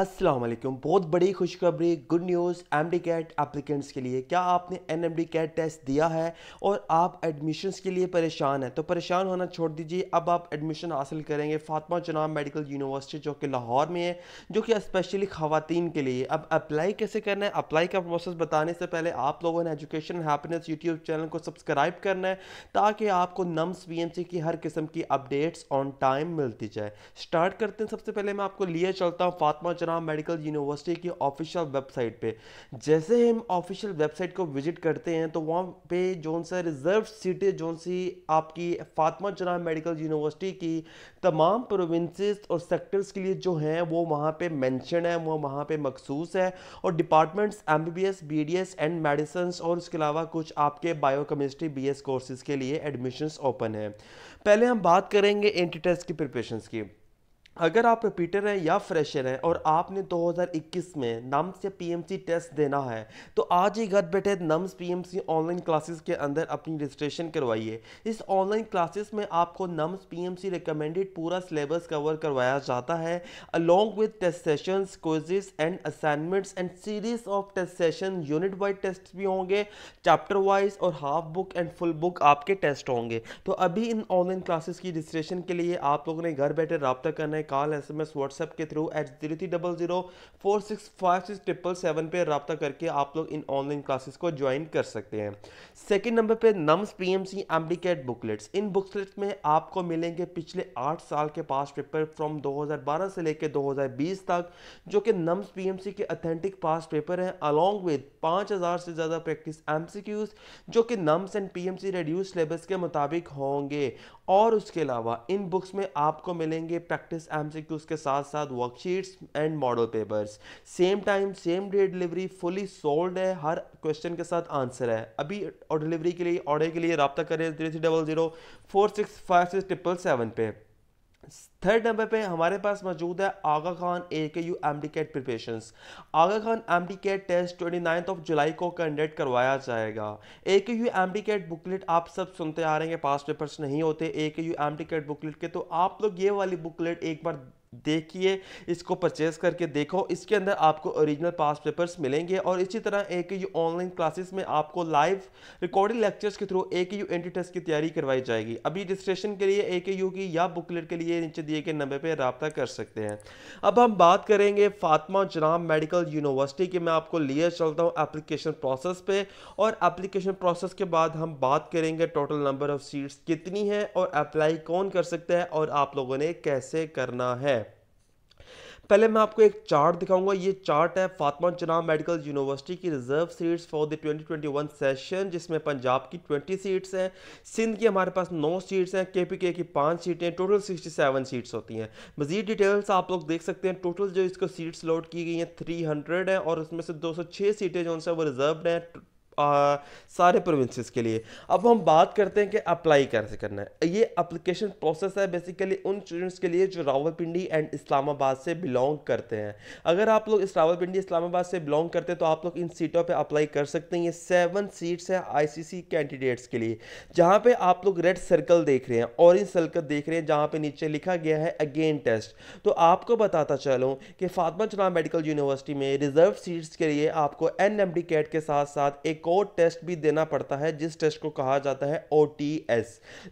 असलम बहुत बड़ी खुशखबरी good news M D CAT applicants के लिए क्या आपने N M D CAT test दिया है और आप एडमिशन्स के लिए परेशान हैं तो परेशान होना छोड़ दीजिए अब आप एडमिशन हासिल करेंगे फातमा चनाब मेडिकल यूनिवर्सिटी जो कि लाहौर में है जो कि स्पेशली ख़वान के लिए अब अप्लाई कैसे करना है अप्लाई का प्रोसेस बताने से पहले आप लोगों ने एजुकेशन हैप्पीनेस यूट्यूब चैनल को सब्सक्राइब करना है ताकि आपको नम्स बी एम सी की हर किस्म की अपडेट्स ऑन टाइम मिलती जाए स्टार्ट करते हैं सबसे पहले मैं आपको लिए चलता हूँ फातमा चुनाव मेडिकल यूनिवर्सिटी की ऑफिशियल वेबसाइट पे जैसे हम ऑफिशियल वेबसाइट को विजिट करते हैं तो वहाँ पे जो सा रिजर्व सीटें जो सी आपकी फातमा चुनाव मेडिकल यूनिवर्सिटी की तमाम प्रोविंसेस और सेक्टर्स के लिए जो हैं वो वहाँ पे मेंशन है वो वहाँ पे मखसूस है और departments M B and medicine और उसके अलावा कुछ आपके बायोकेमिस्ट्री बी कोर्सेज के लिए एडमिशन्स ओपन है पहले हम बात करेंगे एंटी टेस्ट की प्रिपरेशन की अगर आप रिपीटर हैं या फ्रेशर हैं और आपने 2021 में नम्स या पीएमसी टेस्ट देना है तो आज ही घर बैठे नम्स पीएमसी ऑनलाइन क्लासेस के अंदर अपनी रजिस्ट्रेशन करवाइए इस ऑनलाइन क्लासेस में आपको नम्स पीएमसी रिकमेंडेड पूरा सिलेबस कवर करवाया जाता है along with test sessions quizzes and assignments and series of test session unit wise test भी होंगे चैप्टर वाइज और half book and full book आपके टेस्ट होंगे तो अभी इन ऑनलाइन क्लासेस की रजिस्ट्रेशन के लिए आप लोगों ने घर बैठे रबता करना है call S M S WhatsApp के through eight three three double zero four six five six triple seven पर रबता करके आप लोग इन ऑनलाइन क्लासेस को ज्वाइन कर सकते हैं सेकेंड नंबर पर नम्स पी एम सी एम्प्लीकेट बुकलेट्स इन बुकलेट्स में आपको मिलेंगे पिछले आठ साल के पास पेपर फ्रॉम दो हज़ार बारह से लेकर दो हज़ार बीस तक जो कि नम्स पी एम सी के अथेंटिक पास पेपर हैं अलॉन्ग विद पाँच हज़ार से ज़्यादा प्रैक्टिस एम सी क्यूज जो कि NUMS and P M C reduce syllabus के मुताबिक होंगे और उसके अलावा इन बुक्स में आपको मिलेंगे प्रैक्टिस एम के साथ साथ worksheets and model papers same time same day delivery fully solved है हर क्वेश्चन के साथ आंसर है अभी और डिलीवरी के लिए ऑर्डर के लिए रबता करें three three double zero four six five six triple seven पे थर्ड नंबर पे हमारे पास मौजूद है Aga Khan A K U M D CAT preparation Aga Khan M D CAT test twenty ninth of July को कंडक्ट करवाया जाएगा A K U M D CAT booklet आप सब सुनते आ रहे हैं पास पेपर्स नहीं होते A K U M D CAT booklet के तो आप लोग ये वाली बुकलेट एक बार देखिए इसको परचेज करके देखो इसके अंदर आपको ओरिजिनल पास पेपर्स मिलेंगे और इसी तरह एक यू ऑनलाइन क्लासेस में आपको लाइव रिकॉर्डिंग लेक्चर्स के थ्रू एक यू एंट्री टेस्ट की तैयारी करवाई जाएगी अभी रजिस्ट्रेशन के लिए एक यू की या बुकलेट के लिए नीचे दिए गए नंबर पर रबता कर सकते हैं अब हम बात करेंगे फातमा जनाम मेडिकल यूनिवर्सिटी की मैं आपको लिए चलता हूँ एप्लीकेशन प्रोसेस पे और एप्लीकेशन प्रोसेस के बाद हम बात करेंगे टोटल नंबर ऑफ सीट्स कितनी है और अप्लाई कौन कर सकता है और आप लोगों ने कैसे करना है पहले मैं आपको एक चार्ट दिखाऊंगा ये चार्ट है फातमा चनाब मेडिकल यूनिवर्सिटी की reserve seats for the 2021 session जिसमें पंजाब की 20 सीट्स हैं सिंध की हमारे पास 9 सीट्स हैं केपीके की 5 सीटें टोटल 67 सीट्स होती हैं मजीद डिटेल्स आप लोग देख सकते हैं टोटल जो इसको सीट्स लोड की गई हैं थ्री है और उसमें से दो सीटें जो उनसे वो रिजर्व हैं सारे प्रोविंसेस के लिए अब हम बात करते हैं कि अप्लाई कैसे करना है ये अप्लीकेशन प्रोसेस है बेसिकली उन स्टूडेंट्स के लिए जो रावलपिंडी एंड इस्लामाबाद से बिलोंग करते हैं अगर आप लोग इस रावलपिंडी इस्लामाबाद से बिलोंग करते हैं तो आप लोग इन सीटों पर अप्लाई कर सकते हैं ये सेवन सीट्स है आई कैंडिडेट्स के लिए जहाँ पर आप लोग रेड सर्कल देख रहे हैं ऑरेंज सर्कल देख रहे हैं जहाँ पर नीचे लिखा गया है अगेन टेस्ट तो आपको बताता चलूँ कि फातमा चना मेडिकल यूनिवर्सिटी में रिजर्व सीट्स के लिए आपको एन कैट के साथ साथ एक को टेस्ट भी देना पड़ता है जिस टेस्ट को कहा जाता है ओ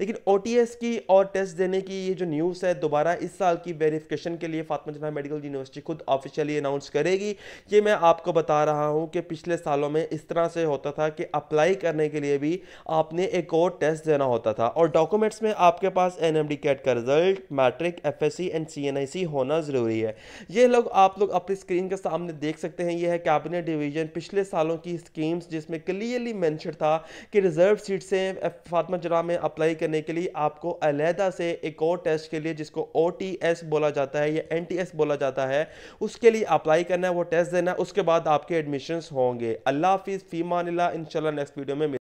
लेकिन ओ की और टेस्ट देने की ये जो न्यूज़ है दोबारा इस साल की वेरिफिकेशन के लिए फातमा जना मेडिकल यूनिवर्सिटी खुद ऑफिशियली अनाउंस करेगी ये मैं आपको बता रहा हूँ कि पिछले सालों में इस तरह से होता था कि अप्लाई करने के लिए भी आपने एक और टेस्ट देना होता था और डॉक्यूमेंट्स में आपके पास एन एम कैट का result matric F and C होना ज़रूरी है ये लोग आप लोग अपनी स्क्रीन के सामने देख सकते हैं ये है कैबिनेट डिवीजन पिछले सालों की स्कीम्स जिसमें क्लियरली मैंशन था कि रिजर्व सीट से फातमा जरा में अप्लाई करने के लिए आपको अलहदा से एक और टेस्ट के लिए जिसको ओ बोला जाता है या एन बोला जाता है उसके लिए अप्लाई करना है वो टेस्ट देना है उसके बाद आपके एडमिशन होंगे अल्लाह हाफिज़ फ़ीमा इन नेक्स्ट वीडियो में